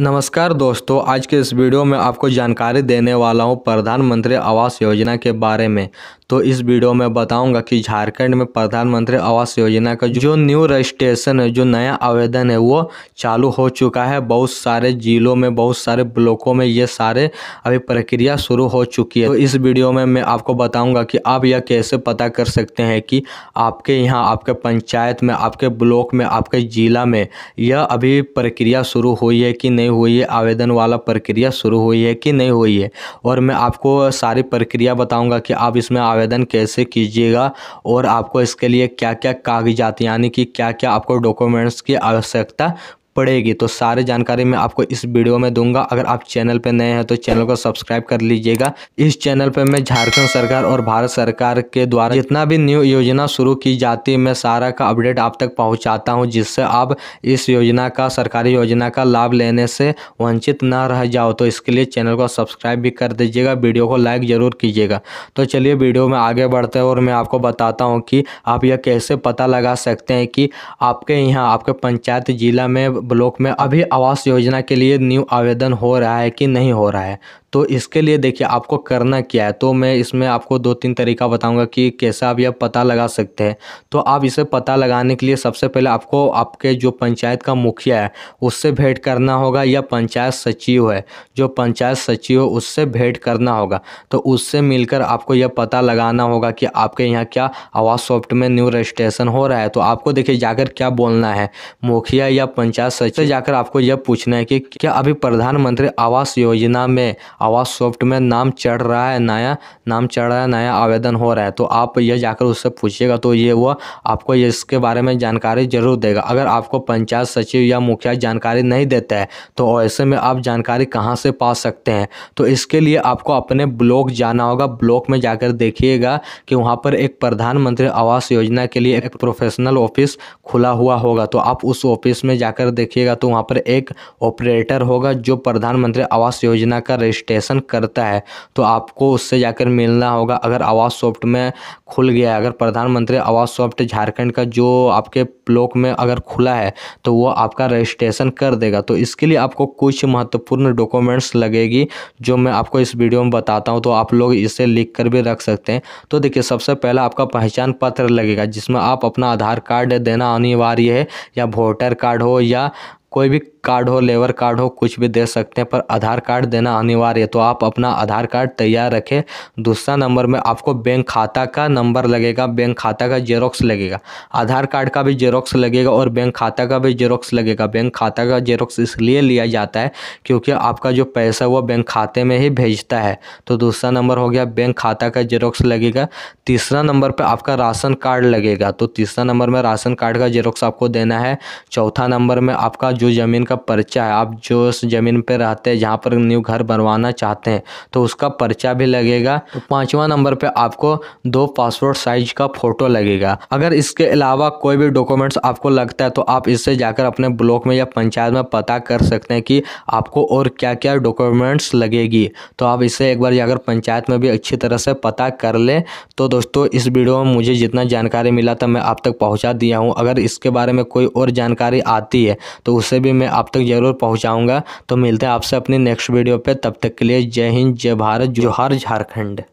नमस्कार दोस्तों आज के इस वीडियो में आपको जानकारी देने वाला हूं प्रधानमंत्री आवास योजना के बारे में तो इस वीडियो में बताऊंगा कि झारखंड में प्रधानमंत्री आवास योजना का जो न्यू रजिस्ट्रेशन है जो नया आवेदन है वो चालू हो चुका है बहुत सारे जिलों में बहुत सारे ब्लॉकों में ये सारे अभी प्रक्रिया शुरू हो चुकी है तो इस वीडियो में मैं आपको बताऊँगा कि आप यह कैसे पता कर सकते हैं कि आपके यहाँ आपके पंचायत में आपके ब्लॉक में आपके जिला में यह अभी प्रक्रिया शुरू हुई है कि नहीं नहीं हुई है आवेदन वाला प्रक्रिया शुरू हुई है कि नहीं हुई है और मैं आपको सारी प्रक्रिया बताऊंगा कि आप इसमें आवेदन कैसे कीजिएगा और आपको इसके लिए क्या क्या कागजात यानी कि क्या क्या आपको डॉक्यूमेंट्स की आवश्यकता पड़ेगी तो सारी जानकारी मैं आपको इस वीडियो में दूंगा अगर आप चैनल पर नए हैं तो चैनल को सब्सक्राइब कर लीजिएगा इस चैनल पर मैं झारखंड सरकार और भारत सरकार के द्वारा जितना भी न्यू योजना शुरू की जाती है मैं सारा का अपडेट आप तक पहुँचाता हूँ जिससे आप इस योजना का सरकारी योजना का लाभ लेने से वंचित ना रह जाओ तो इसके लिए चैनल को सब्सक्राइब भी कर दीजिएगा वीडियो को लाइक ज़रूर कीजिएगा तो चलिए वीडियो में आगे बढ़ते हैं और मैं आपको बताता हूँ कि आप यह कैसे पता लगा सकते हैं कि आपके यहाँ आपके पंचायत ज़िला में ब्लॉक में अभी आवास योजना के लिए न्यू आवेदन हो रहा है कि नहीं हो रहा है तो इसके लिए देखिए आपको करना क्या है तो मैं इसमें आपको दो तीन तरीका बताऊंगा कि कैसे आप यह पता लगा सकते हैं तो आप इसे पता लगाने के लिए सबसे पहले आपको आपके जो पंचायत का मुखिया है उससे भेंट करना होगा या पंचायत सचिव है जो पंचायत सचिव है उससे भेंट करना होगा तो उससे मिलकर आपको यह पता लगाना होगा कि आपके यहाँ क्या आवास सॉफ्ट में न्यू रजिस्ट्रेशन हो रहा है तो आपको देखिए जाकर क्या बोलना है मुखिया या पंचायत सचिव जाकर आपको यह पूछना है कि क्या अभी प्रधानमंत्री आवास योजना में आवास सॉफ्ट में नाम चढ़ रहा है नया नाम चढ़ रहा है नया आवेदन हो रहा है तो आप यह जाकर उससे पूछिएगा तो ये वो आपको इसके बारे में जानकारी जरूर देगा अगर आपको पंचायत सचिव या मुखिया जानकारी नहीं देता है तो ऐसे में आप जानकारी कहाँ से पा सकते हैं तो इसके लिए आपको अपने ब्लॉक जाना होगा ब्लॉक में जाकर देखिएगा कि वहाँ पर एक प्रधानमंत्री आवास योजना के लिए एक प्रोफेशनल ऑफिस खुला हुआ होगा तो आप उस ऑफिस में जाकर देखिएगा तो वहाँ पर एक ऑपरेटर होगा जो प्रधानमंत्री आवास योजना का रजिस्टर रजिस्ट्रेशन करता है तो आपको उससे जाकर मिलना होगा अगर आवास सॉफ्ट में खुल गया अगर प्रधानमंत्री आवास सॉफ्ट झारखंड का जो आपके ब्लॉक में अगर खुला है तो वो आपका रजिस्ट्रेशन कर देगा तो इसके लिए आपको कुछ महत्वपूर्ण डॉक्यूमेंट्स लगेगी जो मैं आपको इस वीडियो में बताता हूँ तो आप लोग इसे लिख कर भी रख सकते हैं तो देखिए सबसे पहला आपका पहचान पत्र लगेगा जिसमें आप अपना आधार कार्ड देना अनिवार्य है या वोटर कार्ड हो या कोई भी कार्ड हो लेबर कार्ड हो कुछ भी दे सकते हैं पर आधार कार्ड देना अनिवार्य है तो आप अपना आधार कार्ड तैयार रखें दूसरा नंबर में आपको बैंक खाता का नंबर लगेगा बैंक खाता का जेरोक्स लगेगा आधार कार्ड का भी जेरोक्स लगेगा और बैंक खाता का भी जेरोक्स लगेगा बैंक खाता का जेरोक्स इसलिए लिया जाता है क्योंकि आपका जो पैसा वो बैंक खाते में ही भेजता है तो दूसरा नंबर हो गया बैंक खाता का जेरोक्स लगेगा तीसरा नंबर पर आपका राशन कार्ड लगेगा तो तीसरा नंबर में राशन कार्ड का जेरोक्स आपको देना है चौथा नंबर में आपका जो ज़मीन का पर्चा है आप जो उस ज़मीन पर रहते हैं जहाँ पर न्यू घर बनवाना चाहते हैं तो उसका पर्चा भी लगेगा तो पाँचवा नंबर पर आपको दो पासपोर्ट साइज का फ़ोटो लगेगा अगर इसके अलावा कोई भी डॉक्यूमेंट्स आपको लगता है तो आप इससे जाकर अपने ब्लॉक में या पंचायत में पता कर सकते हैं कि आपको और क्या क्या डॉक्यूमेंट्स लगेगी तो आप इसे एक बार जाकर पंचायत में भी अच्छी तरह से पता कर लें तो दोस्तों इस वीडियो में मुझे जितना जानकारी मिला था मैं आप तक पहुंचा दिया हूं अगर इसके बारे में कोई और जानकारी आती है तो उस उसे भी मैं आप तक ज़रूर पहुँचाऊँगा तो मिलते हैं आपसे अपने नेक्स्ट वीडियो पर तब तक के लिए जय हिंद जय भारत जोहार झारखंड